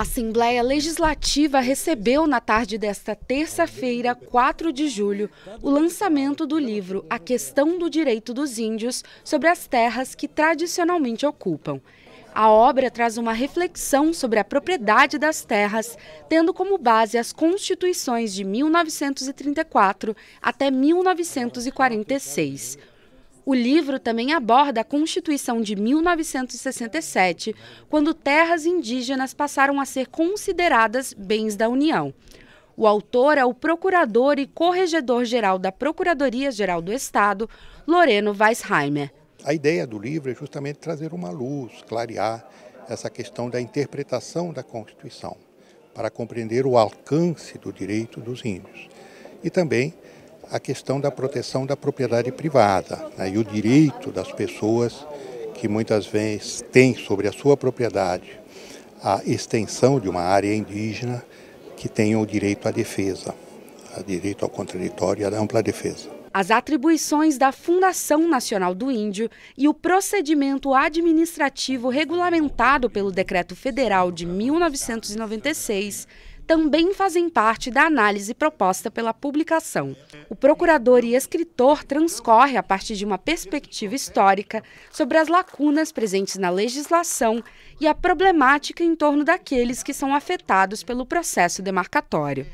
A Assembleia Legislativa recebeu na tarde desta terça-feira, 4 de julho, o lançamento do livro A Questão do Direito dos Índios sobre as terras que tradicionalmente ocupam. A obra traz uma reflexão sobre a propriedade das terras, tendo como base as constituições de 1934 até 1946. O livro também aborda a Constituição de 1967, quando terras indígenas passaram a ser consideradas bens da União. O autor é o procurador e corregedor-geral da Procuradoria-Geral do Estado, Loreno Weisheimer. A ideia do livro é justamente trazer uma luz, clarear essa questão da interpretação da Constituição, para compreender o alcance do direito dos índios. E também a questão da proteção da propriedade privada né, e o direito das pessoas que muitas vezes têm sobre a sua propriedade a extensão de uma área indígena que tenham o direito à defesa, a direito ao contraditório e à ampla defesa. As atribuições da Fundação Nacional do Índio e o procedimento administrativo regulamentado pelo Decreto Federal de 1996 também fazem parte da análise proposta pela publicação. O procurador e escritor transcorre a partir de uma perspectiva histórica sobre as lacunas presentes na legislação e a problemática em torno daqueles que são afetados pelo processo demarcatório.